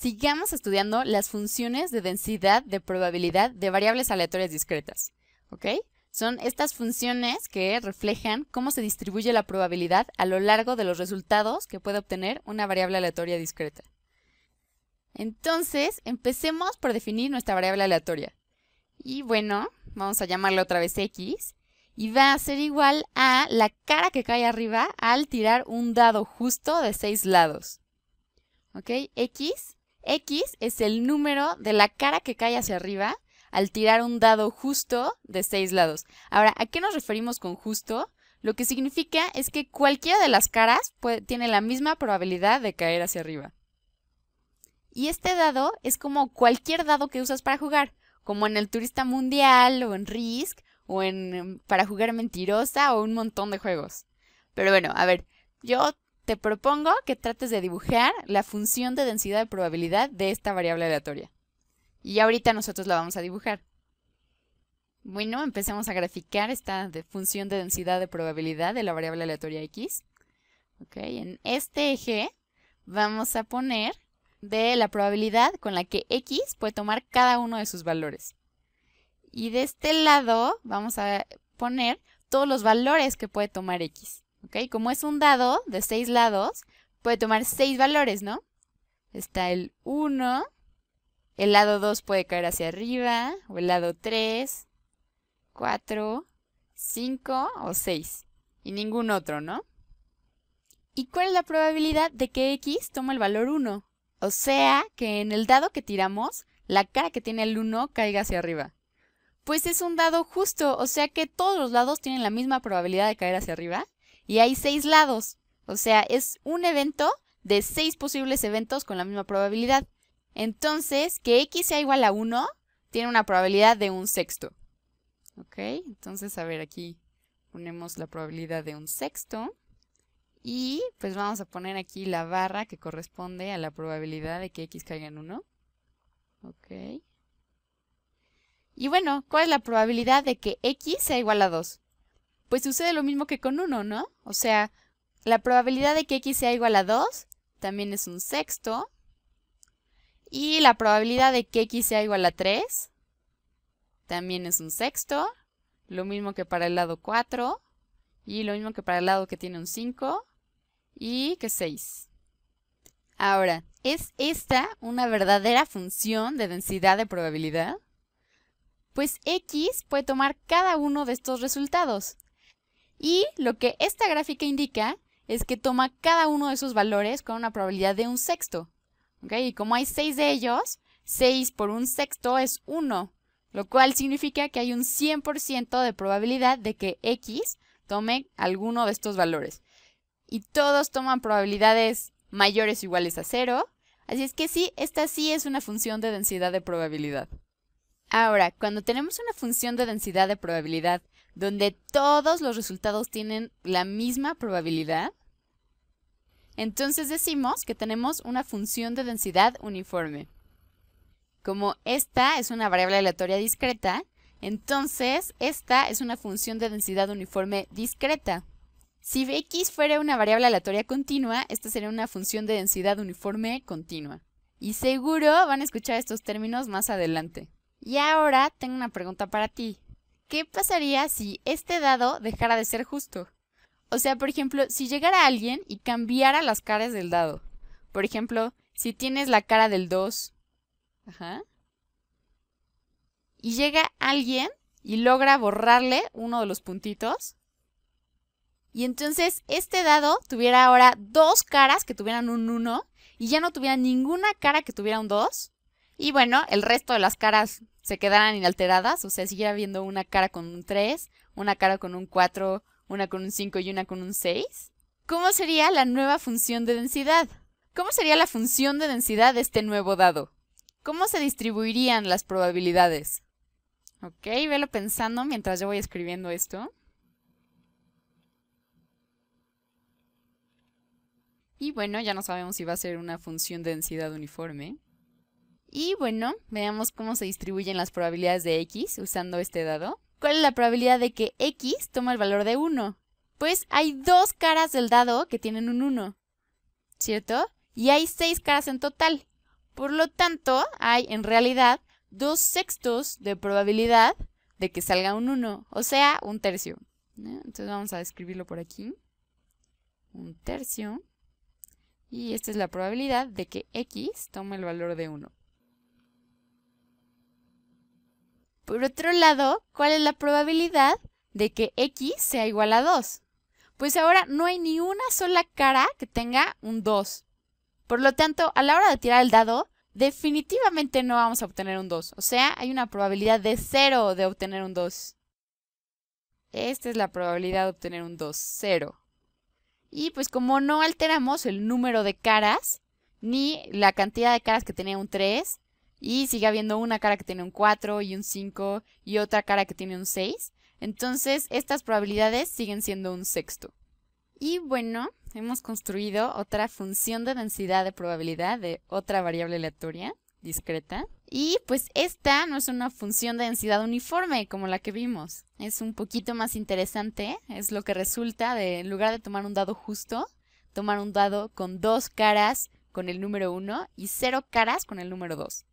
Sigamos estudiando las funciones de densidad de probabilidad de variables aleatorias discretas. ¿Ok? Son estas funciones que reflejan cómo se distribuye la probabilidad a lo largo de los resultados que puede obtener una variable aleatoria discreta. Entonces, empecemos por definir nuestra variable aleatoria. Y bueno, vamos a llamarla otra vez X. Y va a ser igual a la cara que cae arriba al tirar un dado justo de seis lados. ¿Ok? X X es el número de la cara que cae hacia arriba al tirar un dado justo de seis lados. Ahora, ¿a qué nos referimos con justo? Lo que significa es que cualquiera de las caras tiene la misma probabilidad de caer hacia arriba. Y este dado es como cualquier dado que usas para jugar, como en el Turista Mundial o en Risk o en em, para jugar Mentirosa o un montón de juegos. Pero bueno, a ver, yo te propongo que trates de dibujar la función de densidad de probabilidad de esta variable aleatoria. Y ahorita nosotros la vamos a dibujar. Bueno, empecemos a graficar esta función de densidad de probabilidad de la variable aleatoria x. Ok, en este eje vamos a poner de la probabilidad con la que x puede tomar cada uno de sus valores. Y de este lado vamos a poner todos los valores que puede tomar x. Como es un dado de seis lados, puede tomar seis valores, ¿no? Está el 1, el lado 2 puede caer hacia arriba, o el lado 3, 4, 5 o 6. Y ningún otro, ¿no? ¿Y cuál es la probabilidad de que X tome el valor 1? O sea, que en el dado que tiramos, la cara que tiene el 1 caiga hacia arriba. Pues es un dado justo, o sea que todos los lados tienen la misma probabilidad de caer hacia arriba, y hay seis lados. O sea, es un evento de seis posibles eventos con la misma probabilidad. Entonces, que x sea igual a 1 tiene una probabilidad de un sexto. ¿Ok? Entonces, a ver, aquí ponemos la probabilidad de un sexto. Y pues vamos a poner aquí la barra que corresponde a la probabilidad de que x caiga en 1. Ok. Y bueno, ¿cuál es la probabilidad de que x sea igual a 2? pues sucede lo mismo que con 1, ¿no? O sea, la probabilidad de que x sea igual a 2 también es un sexto. Y la probabilidad de que x sea igual a 3 también es un sexto. Lo mismo que para el lado 4. Y lo mismo que para el lado que tiene un 5. Y que 6. Ahora, ¿es esta una verdadera función de densidad de probabilidad? Pues x puede tomar cada uno de estos resultados. Y lo que esta gráfica indica es que toma cada uno de esos valores con una probabilidad de un sexto. ¿ok? Y como hay seis de ellos, 6 por un sexto es 1, lo cual significa que hay un 100% de probabilidad de que X tome alguno de estos valores. Y todos toman probabilidades mayores o iguales a 0, así es que sí, esta sí es una función de densidad de probabilidad. Ahora, cuando tenemos una función de densidad de probabilidad donde todos los resultados tienen la misma probabilidad, entonces decimos que tenemos una función de densidad uniforme. Como esta es una variable aleatoria discreta, entonces esta es una función de densidad uniforme discreta. Si x fuera una variable aleatoria continua, esta sería una función de densidad uniforme continua. Y seguro van a escuchar estos términos más adelante. Y ahora tengo una pregunta para ti. ¿Qué pasaría si este dado dejara de ser justo? O sea, por ejemplo, si llegara alguien y cambiara las caras del dado. Por ejemplo, si tienes la cara del 2. Ajá. Y llega alguien y logra borrarle uno de los puntitos. Y entonces este dado tuviera ahora dos caras que tuvieran un 1 y ya no tuviera ninguna cara que tuviera un 2. Y bueno, el resto de las caras se quedarán inalteradas, o sea, sigue habiendo una cara con un 3, una cara con un 4, una con un 5 y una con un 6. ¿Cómo sería la nueva función de densidad? ¿Cómo sería la función de densidad de este nuevo dado? ¿Cómo se distribuirían las probabilidades? Ok, velo pensando mientras yo voy escribiendo esto. Y bueno, ya no sabemos si va a ser una función de densidad uniforme. Y bueno, veamos cómo se distribuyen las probabilidades de x usando este dado. ¿Cuál es la probabilidad de que x tome el valor de 1? Pues hay dos caras del dado que tienen un 1, ¿cierto? Y hay seis caras en total. Por lo tanto, hay en realidad dos sextos de probabilidad de que salga un 1, o sea, un tercio. Entonces vamos a escribirlo por aquí. Un tercio. Y esta es la probabilidad de que x tome el valor de 1. Por otro lado, ¿cuál es la probabilidad de que x sea igual a 2? Pues ahora no hay ni una sola cara que tenga un 2. Por lo tanto, a la hora de tirar el dado, definitivamente no vamos a obtener un 2. O sea, hay una probabilidad de 0 de obtener un 2. Esta es la probabilidad de obtener un 2, 0. Y pues como no alteramos el número de caras, ni la cantidad de caras que tenía un 3, y sigue habiendo una cara que tiene un 4 y un 5 y otra cara que tiene un 6. Entonces estas probabilidades siguen siendo un sexto. Y bueno, hemos construido otra función de densidad de probabilidad de otra variable aleatoria discreta. Y pues esta no es una función de densidad uniforme como la que vimos. Es un poquito más interesante. Es lo que resulta de, en lugar de tomar un dado justo, tomar un dado con dos caras con el número 1 y cero caras con el número 2.